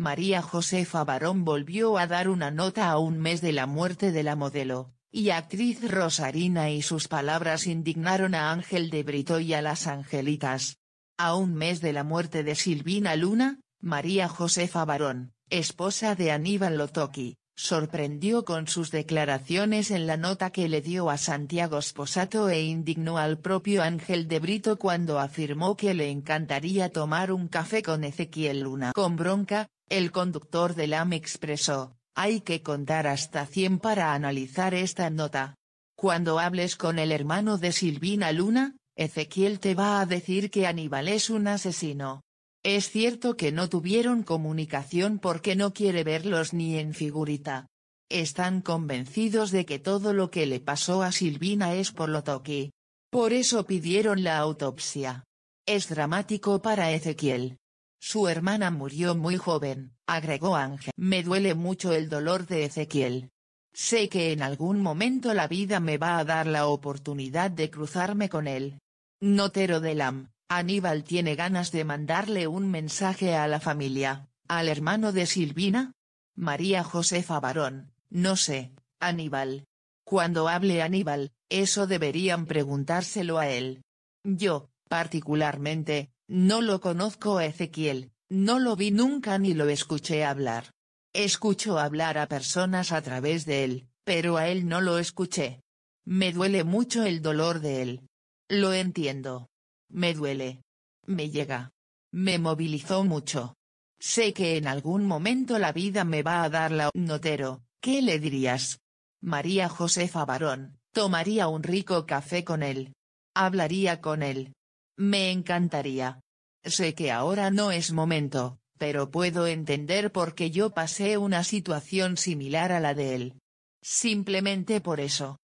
María Josefa Barón volvió a dar una nota a un mes de la muerte de la modelo, y actriz Rosarina y sus palabras indignaron a Ángel de Brito y a las angelitas. A un mes de la muerte de Silvina Luna, María Josefa Barón, esposa de Aníbal Lotoki, sorprendió con sus declaraciones en la nota que le dio a Santiago Sposato e indignó al propio Ángel de Brito cuando afirmó que le encantaría tomar un café con Ezequiel Luna. Con bronca, el conductor del AM e expresó, hay que contar hasta 100 para analizar esta nota. Cuando hables con el hermano de Silvina Luna, Ezequiel te va a decir que Aníbal es un asesino. Es cierto que no tuvieron comunicación porque no quiere verlos ni en figurita. Están convencidos de que todo lo que le pasó a Silvina es por lo toqui. Por eso pidieron la autopsia. Es dramático para Ezequiel. Su hermana murió muy joven, agregó Ángel. Me duele mucho el dolor de Ezequiel. Sé que en algún momento la vida me va a dar la oportunidad de cruzarme con él. Notero de Aníbal tiene ganas de mandarle un mensaje a la familia, al hermano de Silvina. María Josefa Barón, no sé, Aníbal. Cuando hable Aníbal, eso deberían preguntárselo a él. Yo, particularmente, no lo conozco a Ezequiel, no lo vi nunca ni lo escuché hablar. Escucho hablar a personas a través de él, pero a él no lo escuché. Me duele mucho el dolor de él. Lo entiendo. Me duele. Me llega. Me movilizó mucho. Sé que en algún momento la vida me va a dar la... Notero, ¿qué le dirías? María Josefa Barón, tomaría un rico café con él. Hablaría con él. Me encantaría. Sé que ahora no es momento, pero puedo entender por qué yo pasé una situación similar a la de él. Simplemente por eso.